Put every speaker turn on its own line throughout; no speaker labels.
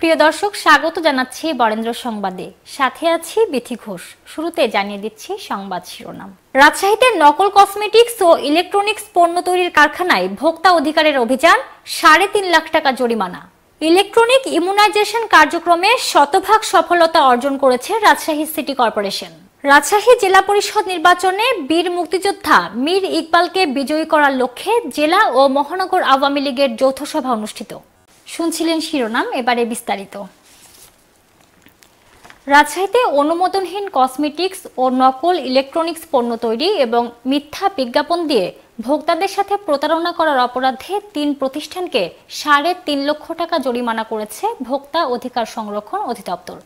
প্রিয় দর্শক স্বাগত জানাচ্ছি বরেন্দ্র সংবাদে সাথে আছি বিথি ঘোষ শুরুতে জানিয়ে দিচ্ছি সংবাদ শিরোনাম রাজশাহীতে নকল কসমেটিক্স ও ইলেকট্রনিক্স পণ্য তৈরির কারখানায় ভোক্তা অধিকারের অভিযান সাড়ে তিন লাখ টাকা জরিমানা ইলেকট্রনিক ইমিউনাইজেশন কার্যক্রমে শতভাগ সফলতা অর্জন করেছে রাজশাহী সিটি কর্পোরেশন রাজশাহী জেলা পরিষদ নির্বাচনে বীর মুক্তিযোদ্ধা মীর ইকবালকে বিজয়ী করার লক্ষ্যে জেলা ও মহানগর আওয়ামী লীগের যৌথ সভা অনুষ্ঠিত শুনছিলেন শিরোনাম এবারে বিস্তারিত রাজশাহীতে অনুমোদনহীন কসমেটিক্স ও নকল ইলেকট্রনিক্স পণ্য তৈরি এবং মিথ্যা বিজ্ঞাপন দিয়ে ভোক্তাদের সাথে প্রতারণা করার অপরাধে তিন প্রতিষ্ঠানকে সাড়ে তিন লক্ষ টাকা জরিমানা করেছে ভোক্তা অধিকার সংরক্ষণ অধিদপ্তর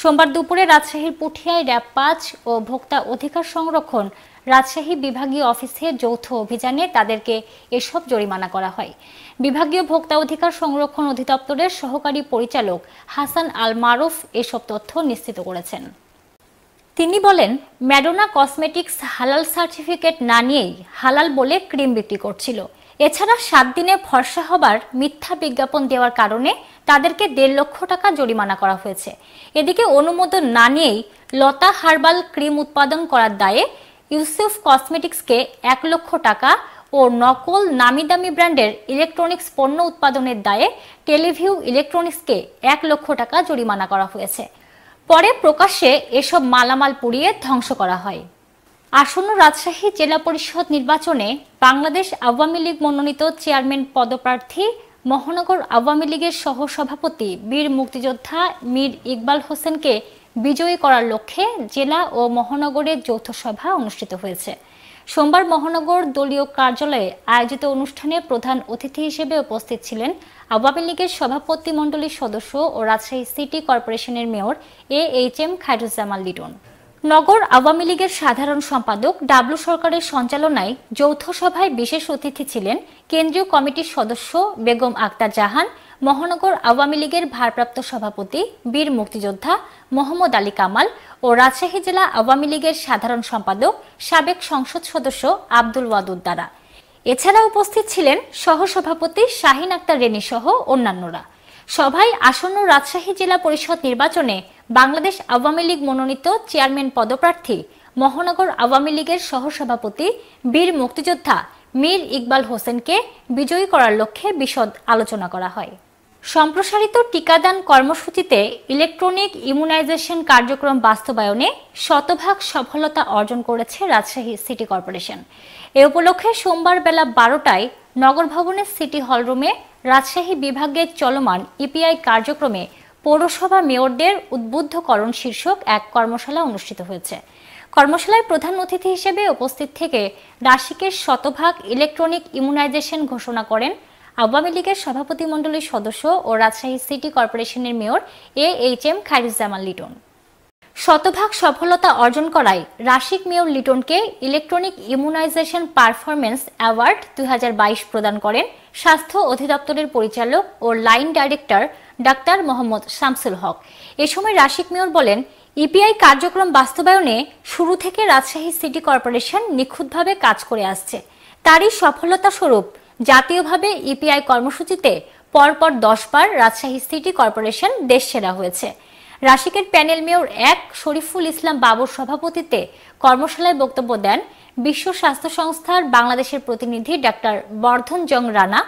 সোমবার দুপুরে রাজশাহীর পুঠিয়ায় র্যাব পাঁচ ও ভোক্তা অধিকার সংরক্ষণ রাজশাহী বিভাগীয় অফিসে যৌথ অভিযানে তাদেরকে এসব জরিমানা করা হয় বিভাগীয় ভোক্তা অধিকার সংরক্ষণ অধিদপ্তরের সহকারী পরিচালক হাসান আল মারুফ এসব তথ্য নিশ্চিত করেছেন তিনি বলেন ম্যাডোনা কসমেটিক্স হালাল সার্টিফিকেট না নিয়েই হালাল বলে ক্রিম বিক্রি করছিল এছাড়া সাত দিনে ফর্সা হবার মিথ্যা বিজ্ঞাপন দেওয়ার কারণে তাদেরকে দেড় লক্ষ টাকা জরিমানা করা হয়েছে এদিকে অনুমোদন না নিয়েই লতা হার্বাল ক্রিম উৎপাদন করার দায়ে ইউসুফ কসমেটিক্সকে এক লক্ষ টাকা ও নকল নামি দামি ব্র্যান্ডের ইলেকট্রনিক্স পণ্য উৎপাদনের দায়ে টেলিভিউ ইলেকট্রনিক্সকে এক লক্ষ টাকা জরিমানা করা হয়েছে পরে প্রকাশ্যে এসব মালামাল পুড়িয়ে ধ্বংস করা হয় আসন্ন রাজশাহী জেলা পরিষদ নির্বাচনে বাংলাদেশ আওয়ামী লীগ মনোনীত চেয়ারম্যান পদপ্রার্থী মহানগর আওয়ামী লীগের সহসভাপতি বীর মুক্তিযোদ্ধা মীর ইকবাল হোসেনকে বিজয়ী করার লক্ষ্যে জেলা ও মহানগরের যৌথ সভা অনুষ্ঠিত হয়েছে সোমবার মহানগর দলীয় কার্যালয়ে আয়োজিত অনুষ্ঠানে প্রধান অতিথি হিসেবে উপস্থিত ছিলেন আওয়ামী লীগের সভাপতিমণ্ডলীর সদস্য ও রাজশাহী সিটি কর্পোরেশনের mayor A H M Khairuzzaman Liton নগর আওয়ামী লীগের সাধারণ সম্পাদক ডাবলু সরকারের সঞ্চালনায় যৌথ সভায় বিশেষ অতিথি ছিলেন কেন্দ্রীয় কমিটির সদস্য বেগম আক্তার জাহান মহানগর আওয়ামী লীগের ভারপ্রাপ্ত সভাপতি বীর মুক্তিযোদ্ধা মোহাম্মদ আলী কামাল ও রাজশাহী জেলা আওয়ামী লীগের সাধারণ সম্পাদক সাবেক সংসদ সদস্য আব্দুল ওয়াদুদ দ্বারা এছাড়া উপস্থিত ছিলেন সহসভাপতি শাহিন আক্তার রেনি সহ অন্যান্যরা সভায় আসন্ন রাজশাহী জেলা পরিষদ নির্বাচনে বাংলাদেশ আওয়ামী লীগ মনোনীত চেয়ারম্যান পদপ্রার্থী মহানগর আওয়ামী লীগের সহসভাপতি বীর মুক্তিযোদ্ধা মীর ইকবাল হোসেনকে বিজয়ী করার লক্ষ্যে বিশদ আলোচনা করা হয় সম্প্রসারিত টিকাদান কর্মসূচিতে ইলেকট্রনিক ইমিউনাইজেশন কার্যক্রম বাস্তবায়নে শতভাগ সফলতা অর্জন করেছে রাজশাহী সিটি কর্পোরেশন এ উপলক্ষে সোমবার বেলা বারোটায় নগর ভবনের সিটি হল রুমে রাজশাহী বিভাগের চলমান ইপিআই কার্যক্রমে পৌরসভা মেয়রদের উদ্বুদ্ধকরণ শীর্ষক এক কর্মশালা অনুষ্ঠিত হয়েছে কর্মশালায় প্রধান অতিথি হিসেবে উপস্থিত থেকে নাসিকের শতভাগ ইলেকট্রনিক ইমিউনাইজেশন ঘোষণা করেন আওয়ামী লীগের সভাপতিমণ্ডলীর সদস্য ও রাজশাহী সিটি কর্পোরেশনের mayor A H M Khairuzzaman Liton শতভাগ সফলতা অর্জন করায় রাশিক মেয়র লিটনকে ইলেকট্রনিক ইমিউনাইজেশন পারফরমেন্স অ্যাওয়ার্ড দুই প্রদান করেন স্বাস্থ্য অধিদপ্তরের পরিচালক ও line director doctor Mohammad Shamsul Haque এ সময় রাশিক মেয়র বলেন ইপিআই কার্যক্রম বাস্তবায়নে শুরু থেকে রাজশাহী সিটি কর্পোরেশন নিখুঁতভাবে কাজ করে আসছে তারই সফলতা স্বরূপ জাতীয়ভাবে ইপিআই কর্মসূচিতে পরপর দশবার রাজশাহী সিটি কর্পোরেশন দেশ সেরা হয়েছে রাশিকের প্যানেল মেয়র এক শরীফুল ইসলাম বাবুর সভাপতিত্বে কর্মশালায় বক্তব্য দেন বিশ্ব স্বাস্থ্য সংস্থার বাংলাদেশের প্রতিনিধি ডাক্তার বর্ধন জং রানা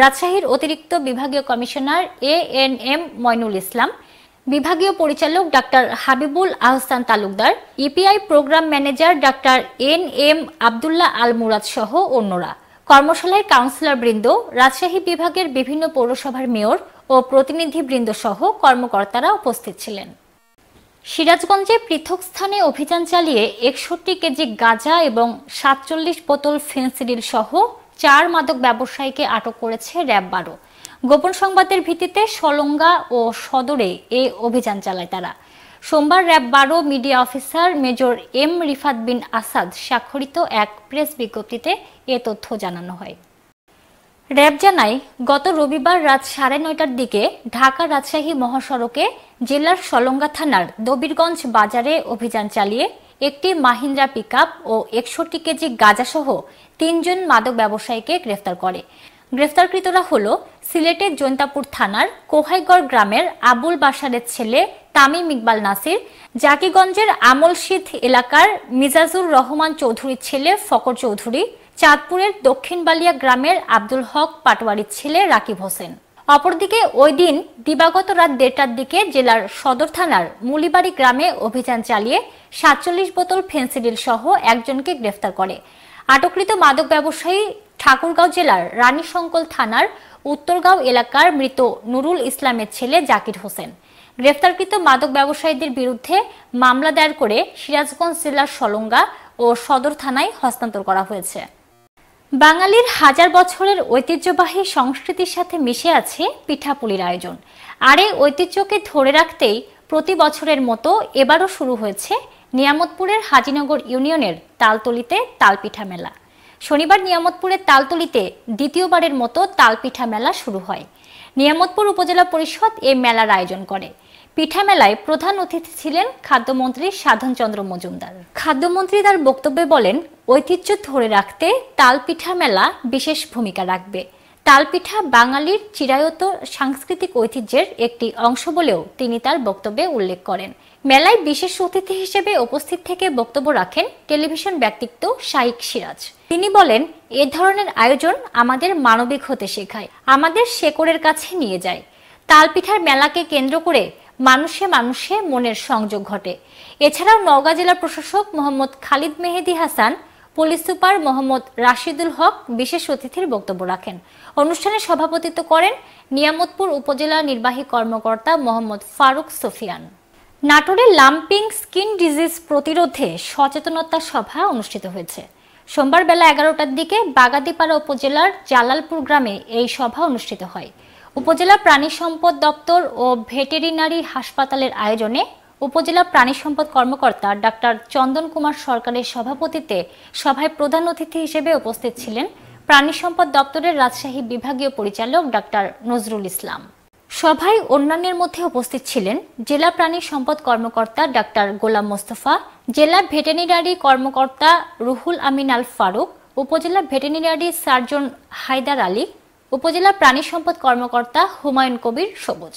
রাজশাহীর অতিরিক্ত বিভাগীয় commissioner A N M Moynul Islam বিভাগীয় পরিচালক doctor Habibul Ahsan Talukdar EPI programme manager doctor N M Abdullah Al Murad সহ অন্যরা কর্মশালায় কাউন্সিলর বৃন্দ রাজশাহী বিভাগের বিভিন্ন পৌরসভার মেয়র ও প্রতিনিধিবৃন্দ সহ কর্মকর্তারা উপস্থিত ছিলেন সিরাজগঞ্জে পৃথক স্থানে অভিযান চালিয়ে একষট্টি কেজি গাঁজা এবং সাতচল্লিশ বোতল ফেন্সিডিল সহ চার মাদক ব্যবসায়ীকে আটক করেছে র্যাব বারো গোপন সংবাদের ভিত্তিতে সলঙ্গা ও সদরে এ অভিযান চালায় তারা সোমবার র্যাব বারো media officer major M Rifat Bin Asad স্বাক্ষরিত এক প্রেস বিজ্ঞপ্তিতে এ তথ্য জানানো হয় র্যাব জানায় গত রবিবার রাত সাড়ে নয়টার দিকে ঢাকা রাজশাহী মহাসড়কে জেলার সলঙ্গা থানার দবিরগঞ্জ বাজারে অভিযান চালিয়ে একটি মাহিন্দ্রা পিকআপ ও একষট্টি কেজি গাঁজাসহ তিনজন মাদক ব্যবসায়ীকে গ্রেফতার করে গ্রেফতারকৃতরা হল সিলেটের জৈন্তাপুর থানার কোহাইগড় গ্রামের আবুল বাসারের ছেলে তামিম ইকবাল নাসির জাকিগঞ্জের আমলশীত এলাকার মিজাজুর রহমান চৌধুরীর ছেলে ফকর চৌধুরী চাঁদপুরের দক্ষিণ বালিয়া গ্রামের আব্দুল হক পাটোয়ারির ছেলে রাকিব হোসেন অপরদিকে ওই দিন দিবাগত রাত দেড়টার দিকে জেলার সদর থানার মুলিবাড়ি গ্রামে অভিযান চালিয়ে সাতচল্লিশ বোতল ফেন্সিডিল সহ একজনকে গ্রেফতার করে আটককৃত মাদক ব্যবসায়ী ঠাকুরগাঁও জেলার রানীশঙ্কল থানার উত্তরগাঁও এলাকার মৃত নুরুল ইসলামের ছেলে জাকির হোসেন গ্রেফতারকৃত মাদক ব্যবসায়ীদের বিরুদ্ধে মামলা দায়ের করে সিরাজগঞ্জ জেলার সলঙ্গা ও সদর থানায় হস্তান্তর করা হয়েছে বাঙালির হাজার বছরের ঐতিহ্যবাহী সংস্কৃতির সাথে মিশে আছে পিঠাপুলির আয়োজন আর এই ঐতিহ্যকে ধরে রাখতেই প্রতি বছরের মতো এবারও শুরু হয়েছে নিয়ামতপুরের হাজিনগর ইউনিয়নের তালতলিতে তালপিঠা মেলা শনিবার নিয়ামতপুরের তালতলিতে দ্বিতীয়বারের মতো তালপিঠা মেলা শুরু হয় নিয়ামতপুর উপজেলা পরিষদ এই মেলার আয়োজন করে পিঠা মেলায় প্রধান অতিথি ছিলেন খাদ্যমন্ত্রী সাধনচন্দ্র মজুমদার খাদ্যমন্ত্রী তার বক্তব্যে বলেন ঐতিহ্য ধরে রাখতে তালপিঠা মেলা বিশেষ ভূমিকা রাখবে তালপিঠা বাঙালির চিরায়ত সাংস্কৃতিক ঐতিহ্যের একটি অংশ বলেও তিনি তার বক্তব্যে উল্লেখ করেন মেলায় বিশেষ অতিথি হিসেবে উপস্থিত থেকে বক্তব্য রাখেন টেলিভিশন ব্যক্তিত্ব শাইক সিরাজ তিনি বলেন এ ধরনের আয়োজন আমাদের মানবিক হতে শেখায় আমাদের শেকড়ের কাছে নিয়ে যায় তালপিঠার মেলাকে কেন্দ্র করে মানুষে মানুষে মনের সংযোগ ঘটে এছাড়াও নওগাঁ জেলা প্রশাসক মোহাম্মদ খালিদ মেহেদি হাসান পুলিশ সুপার মোহাম্মদ রাশিদুল হক বিশেষ অতিথির বক্তব্য রাখেন অনুষ্ঠানে সভাপতিত্ব করেন নিয়ামতপুর উপজেলা নির্বাহী কর্মকর্তা মোহাম্মদ ফারুক সোফিয়ান নাটোরে লাম্পিং স্কিন ডিজিজ প্রতিরোধে সচেতনতা সভা অনুষ্ঠিত হয়েছে সোমবার বেলা এগারোটার দিকে বাগাদিপাড়া উপজেলার জালালপুর গ্রামে এই সভা অনুষ্ঠিত হয় উপজেলা প্রাণী সম্পদ দপ্তর ও ভেটেরিনারি হাসপাতালের আয়োজনে উপজেলা প্রাণী সম্পদ কর্মকর্তা ডাক্তার চন্দন কুমার সরকারের সভাপতিত্বে সভায় প্রধান অতিথি হিসেবে উপস্থিত ছিলেন প্রাণী সম্পদ দপ্তরের রাজশাহী বিভাগীয় পরিচালক ডাক্তার নজরুল ইসলাম সভায় অন্যান্যের মধ্যে উপস্থিত ছিলেন জেলা প্রাণী সম্পদ কর্মকর্তা ডাক্তার গোলাম মোস্তফা জেলা ভেটেরিনারি কর্মকর্তা রুহুল আমিন আল ফারুক উপজেলা ভেটেরিনারি সার্জন হায়দার আলী উপজেলা প্রাণী সম্পদ কর্মকর্তা হুমায়ুন কবির সবুজ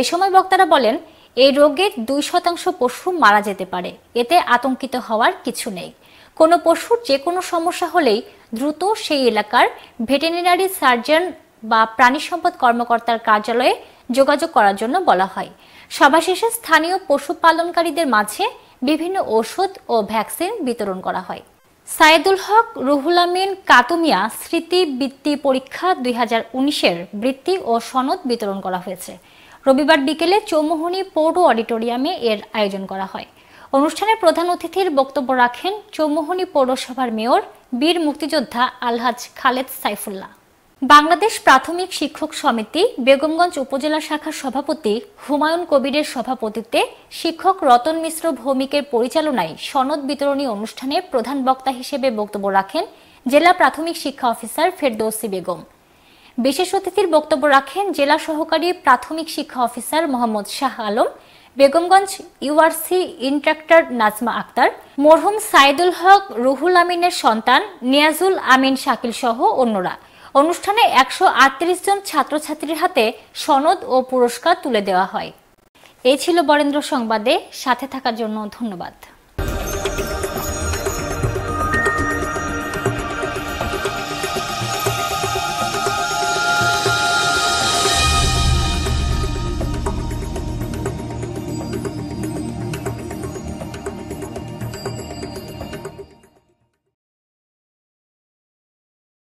এ সময় বক্তারা বলেন এই রোগে দুই শতাংশ পশু মারা যেতে পারে এতে আতঙ্কিত হওয়ার কিছু নেই কোনো পশুর যে কোনো সমস্যা হলেই দ্রুত সেই এলাকার ভেটেরিনারি সার্জন বা প্রাণী সম্পদ কর্মকর্তার কার্যালয়ে যোগাযোগ করার জন্য বলা হয় সভা শেষে স্থানীয় পশুপালনকারীদের মাঝে বিভিন্ন ওষুধ ও ভ্যাকসিন বিতরণ করা হয় সাইদুল হক রুহুল আমিন কাতুমিয়া স্মৃতি বৃত্তি পরীক্ষা দুই হাজার উনিশের বৃত্তি ও সনদ বিতরণ করা হয়েছে রবিবার বিকেলে চৌমোহনি পৌর অডিটোরিয়ামে এর আয়োজন করা হয় অনুষ্ঠানে প্রধান অতিথির বক্তব্য রাখেন চৌমোহনি পৌরসভার মেয়র বীর মুক্তিযোদ্ধা আলহাজ খালেদ সাইফুল্লাহ বাংলাদেশ প্রাথমিক শিক্ষক সমিতি বেগমগঞ্জ উপজেলা শাখার সভাপতি হুমায়ুন কবিরের সভাপতিত্বে শিক্ষক রতন মিশ্র ভৌমিকের পরিচালনায় সনদ বিতরণী অনুষ্ঠানে প্রধান বক্তা হিসেবে বক্তব্য রাখেন জেলা প্রাথমিক শিক্ষা অফিসার ফেরদৌসি বেগম বিশেষ অতিথির বক্তব্য রাখেন জেলা সহকারী প্রাথমিক শিক্ষা officer Mohammad Shah Alam Begumganj URC instructor Nazma Akter মরহুম সাইদুল হক রুহুল আমিনের সন্তান নিয়াজুল আমিন শাকিল সহ অন্যরা অনুষ্ঠানে একশো জন ছাত্রছাত্রীর হাতে সনদ ও পুরস্কার তুলে দেওয়া হয় এই ছিল বরেন্দ্র সংবাদে সাথে থাকার জন্য ধন্যবাদ